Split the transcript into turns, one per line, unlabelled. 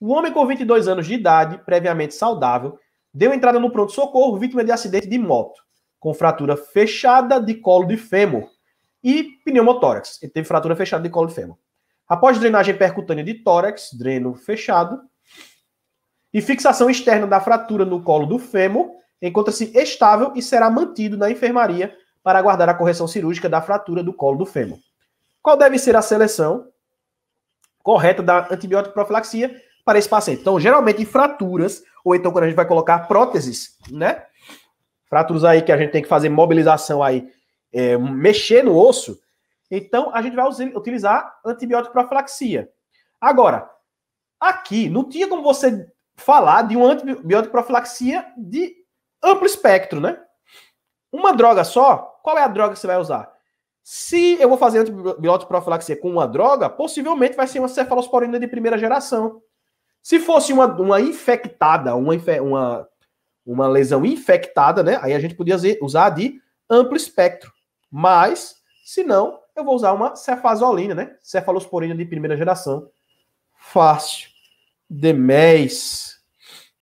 O homem com 22 anos de idade, previamente saudável, deu entrada no pronto-socorro vítima de acidente de moto, com fratura fechada de colo de fêmur e pneumotórax. Ele teve fratura fechada de colo de fêmur. Após drenagem percutânea de tórax, dreno fechado, e fixação externa da fratura no colo do fêmur, encontra-se estável e será mantido na enfermaria para aguardar a correção cirúrgica da fratura do colo do fêmur. Qual deve ser a seleção correta da antibiótico profilaxia? para esse paciente. Então, geralmente em fraturas, ou então quando a gente vai colocar próteses, né? Fraturas aí que a gente tem que fazer mobilização aí, é, mexer no osso. Então, a gente vai utilizar antibiótico profilaxia. Agora, aqui não tinha como você falar de um antibiótico profilaxia de amplo espectro, né? Uma droga só, qual é a droga que você vai usar? Se eu vou fazer antibiótico profilaxia com uma droga, possivelmente vai ser uma cefalosporina de primeira geração. Se fosse uma, uma infectada, uma, uma, uma lesão infectada, né? Aí a gente podia usar de amplo espectro. Mas, se não, eu vou usar uma cefazolina, né? Cefalosporina de primeira geração. Fácil. Demais.